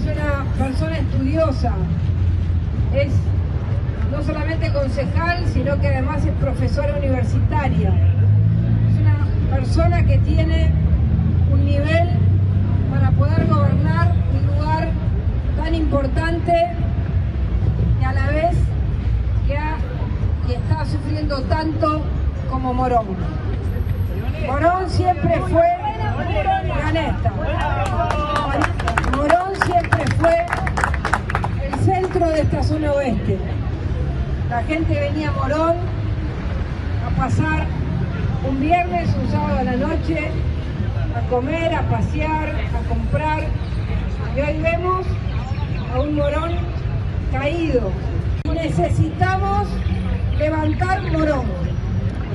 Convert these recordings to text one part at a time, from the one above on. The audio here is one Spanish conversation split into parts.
es una persona estudiosa, es no solamente concejal, sino que además es profesora universitaria. Es una persona que tiene un nivel para poder gobernar un lugar tan importante y a la vez que, está sufriendo tanto como Morón. Morón siempre fue graneta fue el centro de esta zona oeste. La gente venía a Morón a pasar un viernes, un sábado a la noche, a comer, a pasear, a comprar. Y hoy vemos a un Morón caído. Necesitamos levantar Morón.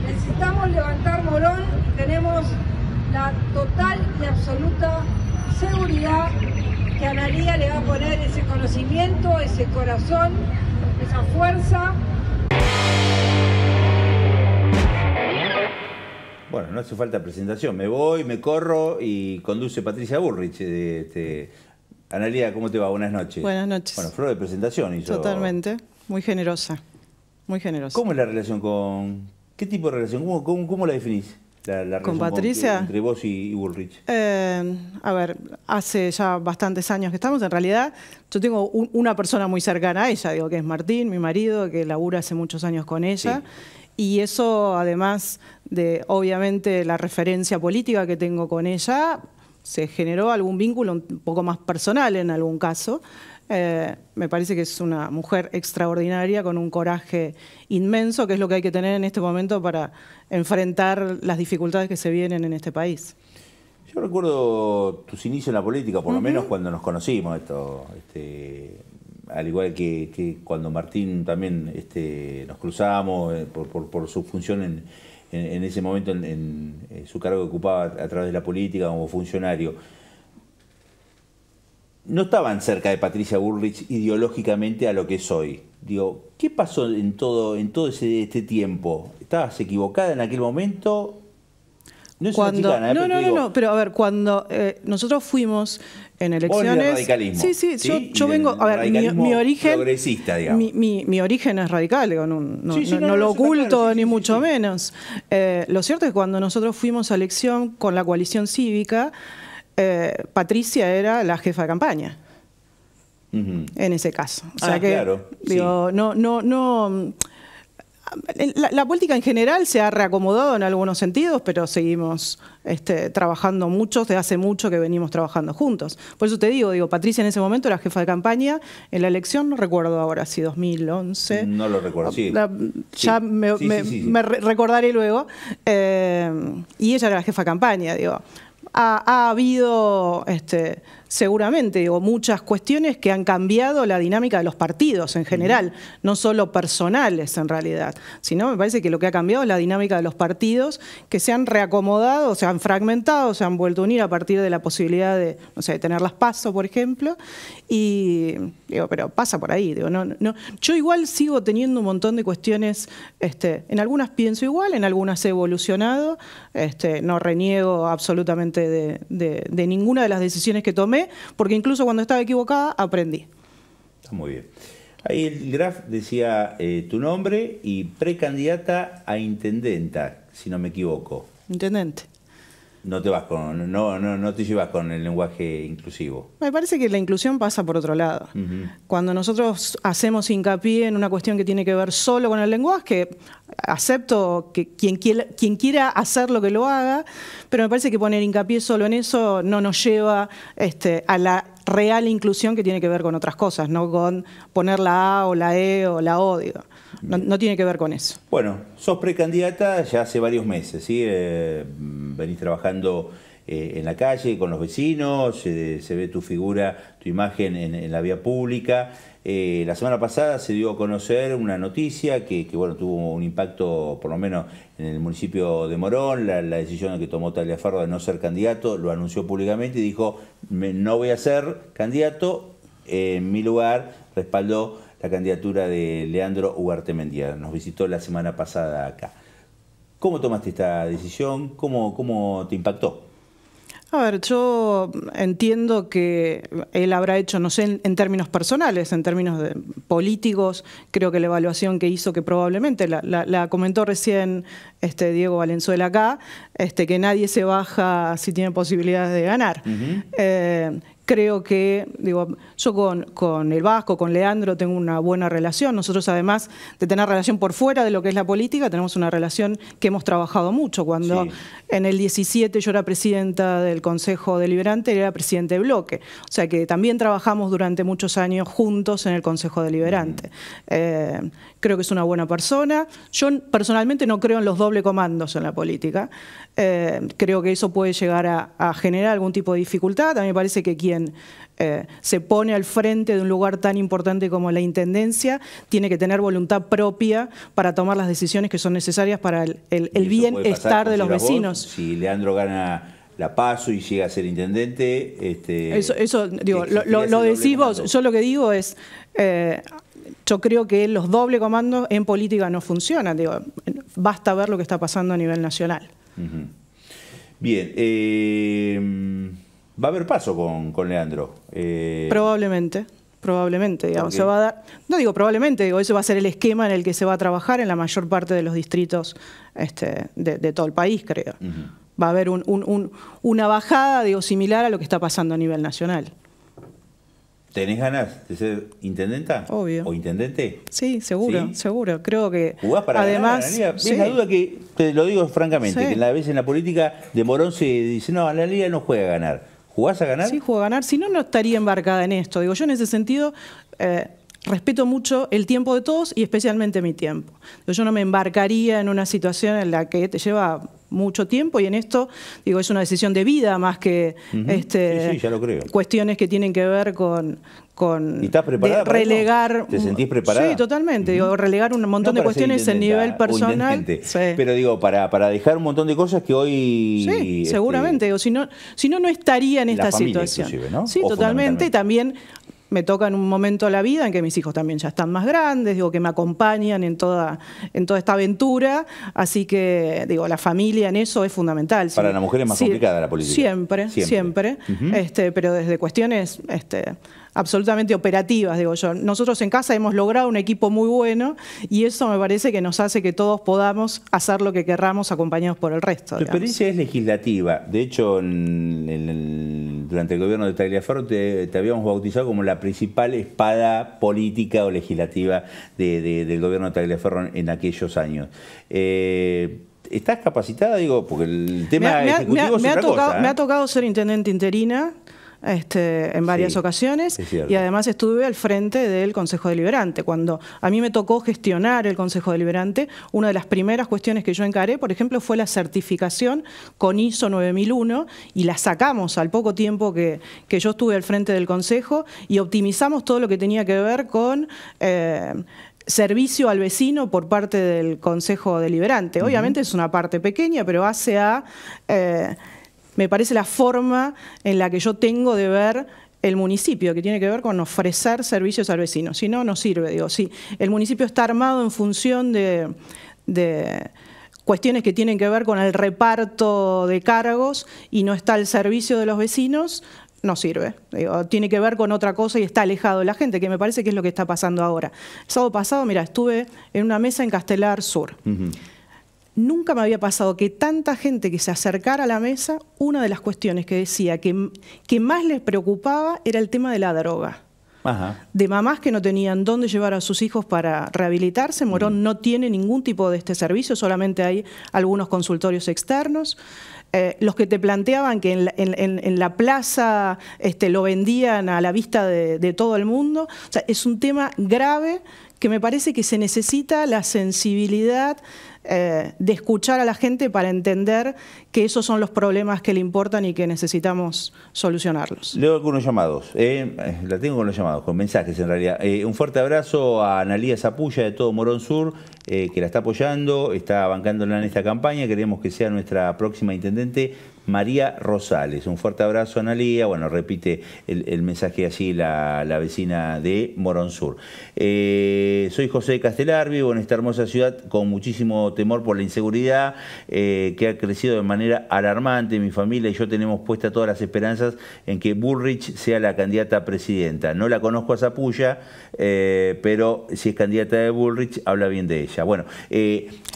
Necesitamos levantar Morón. Tenemos la total y absoluta seguridad que Analía le va a poner ese conocimiento, ese corazón, esa fuerza. Bueno, no hace falta presentación. Me voy, me corro y conduce Patricia Burrich. este... Analía, ¿cómo te va? Buenas noches. Buenas noches. Bueno, flor de presentación Totalmente. Muy generosa. Muy generosa. ¿Cómo es la relación con... ¿Qué tipo de relación? cómo la definís? La, Patricia? Entre, vos y, eh, a ver, hace ya bastantes años que estamos. En realidad, yo tengo una persona muy cercana a ella, digo que es Martín, mi marido, que labura hace muchos años con ella. Y eso, además de, obviamente, la referencia política que tengo con ella, se generó algún vínculo un poco más personal en algún caso. Eh, me parece que es una mujer extraordinaria con un coraje inmenso, que es lo que hay que tener en este momento para enfrentar las dificultades que se vienen en este país. Yo recuerdo tus inicios en la política, por lo menos cuando nos conocimos, esto, este, al igual que, cuando Martín también este, nos cruzamos eh, por, su función en, ese momento, en, eh, su cargo que ocupaba a través de la política como funcionario no estaban cerca de Patricia Burrich ideológicamente a lo que es hoy. Digo, ¿qué pasó en todo, en todo ese, este tiempo? ¿Estabas equivocada en aquel momento? No es una ¿eh? no, no, no, pero a ver, cuando eh, nosotros fuimos en elecciones. sí, sí, yo, vengo, a ver, mi, origen. Mi, origen es radical, no, lo oculto ni mucho menos. Eh, lo cierto es que cuando nosotros fuimos a elección con la coalición cívica, eh, Patricia era la jefa de campaña. En ese caso. Ah, que, claro. digo, no, no, no. La, política en general se ha reacomodado en algunos sentidos, pero seguimos este, trabajando mucho desde hace mucho que venimos trabajando juntos. Por eso te digo, digo, Patricia en ese momento era jefa de campaña en la elección, no recuerdo ahora si 2011. No lo recuerdo, sí. ya Me, recordaré luego. Eh, y ella era la jefa de campaña, digo ha, ha habido este, seguramente, digo, muchas cuestiones que han cambiado la dinámica de los partidos en general, no solo personales en realidad, sino me parece que lo que ha cambiado es la dinámica de los partidos que se han reacomodado, se han fragmentado, se han vuelto a unir a partir de la posibilidad de, no sé, tener las pasos, por ejemplo, y digo, pero pasa por ahí, digo, no, no, yo igual sigo teniendo un montón de cuestiones, este, en algunas pienso igual, en algunas he evolucionado, este, no reniego absolutamente de ninguna de las decisiones que tomé, porque incluso cuando estaba equivocada, aprendí. Está muy bien. Ahí el graf decía eh, tu nombre y precandidata a intendenta, si no me equivoco. Intendente no te vas con, no, no, no te llevas con el lenguaje inclusivo. Me parece que la inclusión pasa por otro lado. Cuando nosotros hacemos hincapié en una cuestión que tiene que ver solo con el lenguaje, acepto que quien, quiera, quien quiera lo que lo haga, pero me parece que poner hincapié solo en eso no nos lleva este, a la real inclusión que tiene que ver con otras cosas, no con poner la A o la E o la O, no, tiene que ver con eso. Bueno, sos precandidata ya hace varios meses, ¿sí? Eh, venís trabajando eh, en la calle con los vecinos, eh, se ve tu figura, tu imagen en, la vía pública. la semana pasada se dio a conocer una noticia que, bueno, tuvo un impacto, por lo menos en el municipio de Morón, la, decisión que tomó Talia Farro de no ser candidato, lo anunció públicamente y dijo, no voy a ser candidato, en mi lugar respaldó la candidatura de Leandro Ugarte Nos visitó la semana pasada acá. ¿Cómo tomaste esta decisión? ¿Cómo, cómo te impactó? A ver, yo entiendo que él habrá hecho, no sé, en, términos personales, en términos políticos, creo que la evaluación que hizo, que probablemente la, comentó recién este, Diego Valenzuela acá, este, que nadie se baja si tiene posibilidades de ganar creo que, digo, yo con, el Vasco, con Leandro, tengo una buena relación. Nosotros, además de tener relación por fuera de lo que es la política, tenemos una relación que hemos trabajado mucho. Cuando en el 17 yo era presidenta del Consejo Deliberante, era presidente de bloque. O sea que también trabajamos durante muchos años juntos en el Consejo Deliberante. Mm. Eh, creo que es una buena persona. Yo personalmente no creo en los doble comandos en la política. Eh, creo que eso puede llegar a, a generar algún tipo de dificultad. A mí me parece que quien eh, se pone al frente de un lugar tan importante como la Intendencia tiene que tener voluntad propia para tomar las decisiones que son necesarias para el, bienestar de los vecinos. si Leandro gana la paso y llega a ser intendente... Este, eso, digo, lo, decís vos, yo lo que digo es... Eh, yo creo que los doble comandos en política no funcionan. Digo, basta ver lo que está pasando a nivel nacional. Bien. Eh, va a haber paso con, con Leandro. Eh, probablemente probablemente, se va a dar, no digo probablemente, digo, ese va a ser el esquema en el que se va a trabajar en la mayor parte de los distritos este, de, todo el país, creo. Va a haber una bajada, digo, similar a lo que está pasando a nivel nacional. ¿Tenés ganas de ser intendenta? Obvio. ¿O intendente? Sí, seguro, seguro. Creo que. para además, ganar la duda que, te lo digo francamente, que a veces en la política de Morón se dice, no, la Liga no juega a ganar. ¿Jugás a ganar? Sí, juego a ganar. Si no, no estaría embarcada en esto. Digo, yo en ese sentido eh, respeto mucho el tiempo de todos y especialmente mi tiempo. Yo no me embarcaría en una situación en la que te lleva mucho tiempo y en esto digo es una decisión de vida más que este, cuestiones que tienen que ver con, con ¿Y estás relegar te sentís preparada sí totalmente digo relegar un montón de cuestiones en nivel personal pero digo para, dejar un montón de cosas que hoy sí este, seguramente si no no estaría en esta situación ¿no? sí totalmente también me toca en un momento de la vida en que mis hijos también ya están más grandes, digo, que me acompañan en toda, en toda esta aventura. Así que, digo, la familia en eso es fundamental. Para la mujer es más complicada la política. Siempre, siempre. este, pero desde cuestiones este, absolutamente operativas, digo yo. Nosotros en casa hemos logrado un equipo muy bueno y eso me parece que nos hace que todos podamos hacer lo que querramos acompañados por el resto. la experiencia es legislativa. De hecho, en el durante el gobierno de Tagliaferro eh, te, habíamos bautizado como la principal espada política o legislativa del gobierno de Tagliaferro en, aquellos años. Eh, ¿Estás capacitada? Digo, porque el tema ejecutivo es otra ha tocado, Me ha ¿eh? tocado ser intendente interina este, en varias ocasiones y además estuve al frente del Consejo Deliberante. Cuando a mí me tocó gestionar el Consejo Deliberante, una de las primeras cuestiones que yo encaré, por ejemplo, fue la certificación con ISO 9001 y la sacamos al poco tiempo que, yo estuve al frente del Consejo y optimizamos todo lo que tenía que ver con... Eh, servicio al vecino por parte del Consejo Deliberante. Obviamente es una parte pequeña, pero hace a... Eh, me parece la forma en la que yo tengo de ver el municipio, que tiene que ver con ofrecer servicios al vecino. Si no, no sirve. Digo, si el municipio está armado en función de, cuestiones que tienen que ver con el reparto de cargos y no está al servicio de los vecinos, no sirve. tiene que ver con otra cosa y está alejado de la gente, que me parece que es lo que está pasando ahora. El sábado pasado, mira, estuve en una mesa en Castelar Sur. Nunca me había pasado que tanta gente que se acercara a la mesa, una de las cuestiones que decía que, que más les preocupaba era el tema de la droga. de mamás que no tenían dónde llevar a sus hijos para rehabilitarse. Morón mm. no tiene ningún tipo de este servicio, solamente hay algunos consultorios externos. Eh, los que te planteaban que en la, plaza este, lo vendían a la vista de, de todo el mundo. O sea, es un tema grave que me parece que se necesita la sensibilidad eh, de escuchar a la gente para entender que esos son los problemas que le importan y que necesitamos solucionarlos. Leo algunos llamados, eh, eh, la tengo con los llamados, con mensajes en realidad. un fuerte abrazo a Analía Zapulla de Todo Morón Sur, que la está apoyando, está bancándola en esta campaña, queremos que sea nuestra próxima intendente María Rosales. Un fuerte abrazo, Analía. Bueno, repite el, mensaje así la, vecina de Morón Sur. Eh, soy José Castelar, vivo en esta hermosa ciudad con muchísimo temor por la inseguridad eh, que ha crecido de manera alarmante. Mi familia y yo tenemos puestas todas las esperanzas en que Bullrich sea la candidata a presidenta. No la conozco a Zapulla, eh, pero si es candidata de Bullrich, habla bien de ella. Bueno,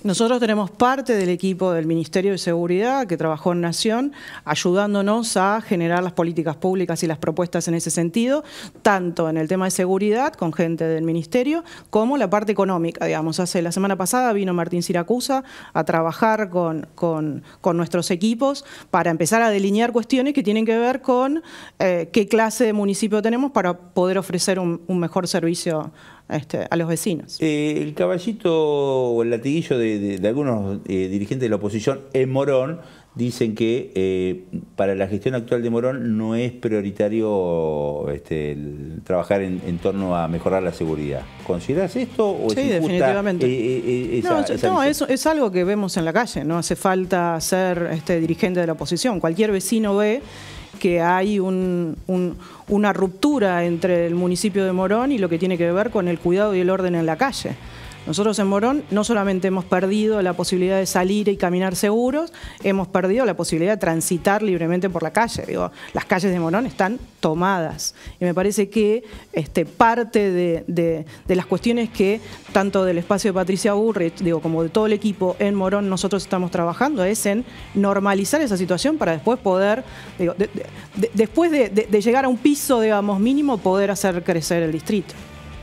nosotros tenemos parte del equipo del Ministerio de Seguridad que trabajó en Nación ayudándonos a generar las políticas públicas y las propuestas en ese sentido, tanto en el tema de seguridad, con gente del Ministerio, como la parte económica, digamos. Hace la semana pasada vino Martín Siracusa a trabajar con, nuestros equipos para empezar a delinear cuestiones que tienen que ver con eh, qué clase de municipio tenemos para poder ofrecer un, mejor servicio este, a los vecinos. Eh, el caballito o el latiguillo de, algunos eh, dirigentes de la oposición en Morón dicen que eh, para la gestión actual de Morón no es prioritario este, trabajar en, torno a mejorar la seguridad. ¿Consideras esto o sí, es definitivamente. Eh, eh, no, es, algo que vemos en la calle. No hace falta ser este, dirigente de la oposición. Cualquier vecino ve que hay una ruptura entre el municipio de Morón y lo que tiene que ver con el cuidado y el orden en la calle. Nosotros en Morón no solamente hemos perdido la posibilidad de salir y caminar seguros, hemos perdido la posibilidad de transitar libremente por la calle. Digo, las calles de Morón están tomadas. Y me parece que este, parte de, las cuestiones que tanto del espacio de Patricia Burrich, digo, como de todo el equipo en Morón nosotros estamos trabajando es en normalizar esa situación para después poder, digo, después de llegar a un piso, digamos, mínimo, poder hacer crecer el distrito.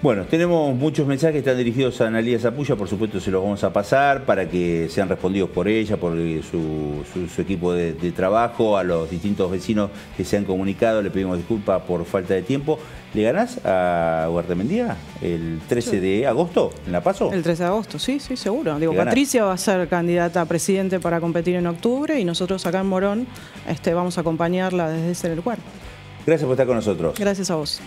Bueno, tenemos muchos mensajes que están dirigidos a Analia Zapulla, por supuesto se los vamos a pasar para que sean respondidos por ella, por su, equipo de, trabajo, a los distintos vecinos que se han comunicado, le pedimos disculpas por falta de tiempo. ¿Le ganás a Mendía el 13 de agosto en La Paso? El 13 de agosto, sí, sí, seguro. Digo, Patricia va a ser candidata a presidente para competir en octubre y nosotros acá en Morón este, vamos a acompañarla desde ese lugar. Gracias por estar con nosotros. Gracias a vos.